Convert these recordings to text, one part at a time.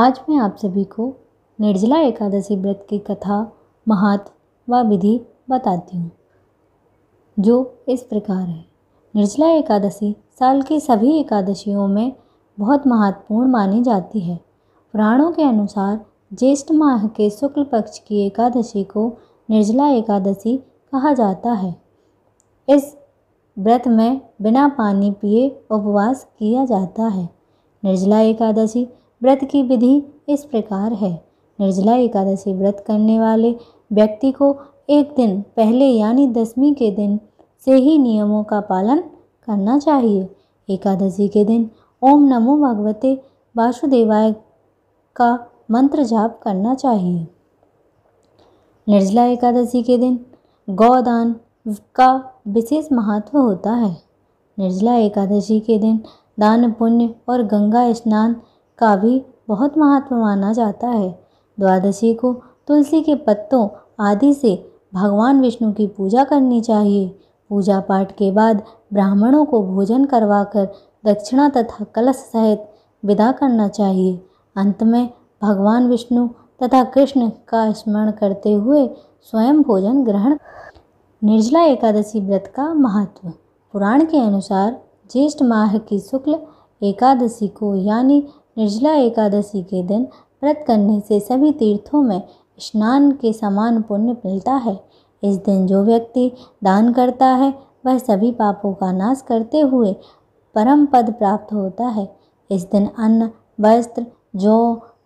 आज मैं आप सभी को निर्जला एकादशी व्रत की कथा महात व विधि बताती हूँ जो इस प्रकार है निर्जला एकादशी साल की सभी एकादशियों में बहुत महत्वपूर्ण मानी जाती है पुराणों के अनुसार ज्येष्ठ माह के शुक्ल पक्ष की एकादशी को निर्जला एकादशी कहा जाता है इस व्रत में बिना पानी पिए उपवास किया जाता है निर्जला एकादशी व्रत की विधि इस प्रकार है निर्जला एकादशी व्रत करने वाले व्यक्ति को एक दिन पहले यानी दसवीं के दिन से ही नियमों का पालन करना चाहिए एकादशी के दिन ओम नमो भगवते वासुदेवाय का मंत्र जाप करना चाहिए निर्जला एकादशी के दिन गौदान का विशेष महत्व होता है निर्जला एकादशी के दिन दान पुण्य और गंगा स्नान का भी बहुत महत्व माना जाता है द्वादशी को तुलसी के पत्तों आदि से भगवान विष्णु की पूजा करनी चाहिए पूजा पाठ के बाद ब्राह्मणों को भोजन करवाकर दक्षिणा तथा कलश सहित विदा करना चाहिए अंत में भगवान विष्णु तथा कृष्ण का स्मरण करते हुए स्वयं भोजन ग्रहण निर्जला एकादशी व्रत का महत्व पुराण के अनुसार ज्येष्ठ माह की शुक्ल एकादशी को यानी निर्जला एकादशी के दिन व्रत करने से सभी तीर्थों में स्नान के समान पुण्य मिलता है इस दिन जो व्यक्ति दान करता है वह सभी पापों का नाश करते हुए परम पद प्राप्त होता है इस दिन अन्न वस्त्र जौ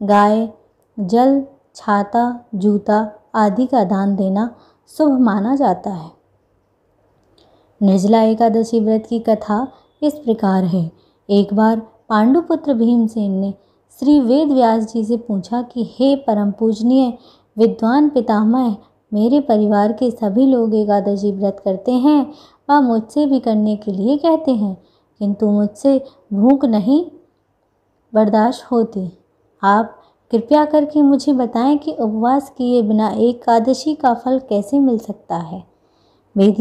गाय जल छाता जूता आदि का दान देना शुभ माना जाता है निर्जला एकादशी व्रत की कथा इस प्रकार है एक बार पांडुपुत्र भीमसेन ने श्री वेद व्यास जी से पूछा कि हे परम पूजनीय विद्वान पितामह मेरे परिवार के सभी लोग एकादशी व्रत करते हैं व मुझसे भी करने के लिए कहते हैं किंतु मुझसे भूख नहीं बर्दाश्त होती आप कृपया करके मुझे बताएं कि उपवास किए बिना एकादशी का फल कैसे मिल सकता है वेद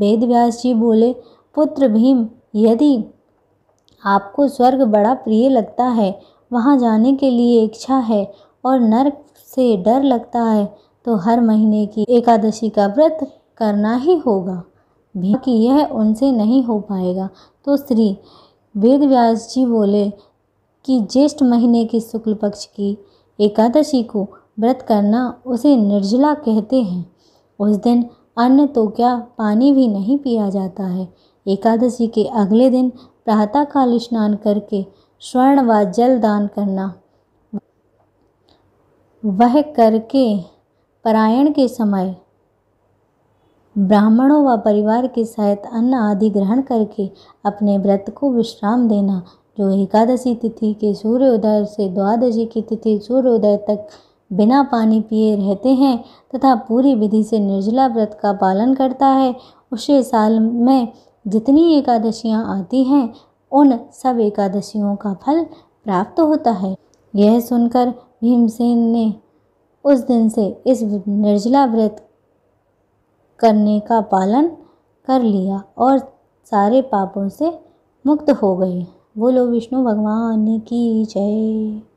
वेद व्यास जी बोले पुत्र भीम यदि आपको स्वर्ग बड़ा प्रिय लगता है वहाँ जाने के लिए इच्छा है और नर्क से डर लगता है तो हर महीने की एकादशी का व्रत करना ही होगा भी कि यह उनसे नहीं हो पाएगा तो श्री वेद व्यास जी बोले कि ज्येष्ठ महीने के शुक्ल पक्ष की एकादशी को व्रत करना उसे निर्जला कहते हैं उस दिन अन्न तो क्या पानी भी नहीं पिया जाता है एकादशी के अगले दिन प्रातःकाल स्नान करके स्वर्ण व जल दान करना वह करके परायण के समय ब्राह्मणों व परिवार के साथ अन्न आदि ग्रहण करके अपने व्रत को विश्राम देना जो एकादशी तिथि के सूर्योदय से द्वादशी की तिथि सूर्योदय तक बिना पानी पिए रहते हैं तथा पूरी विधि से निर्जला व्रत का पालन करता है उसे साल में जितनी एकादशियाँ आती हैं उन सब एकादशियों का फल प्राप्त होता है यह सुनकर भीमसेन ने उस दिन से इस निर्जला व्रत करने का पालन कर लिया और सारे पापों से मुक्त हो गए बोलो विष्णु भगवान की जय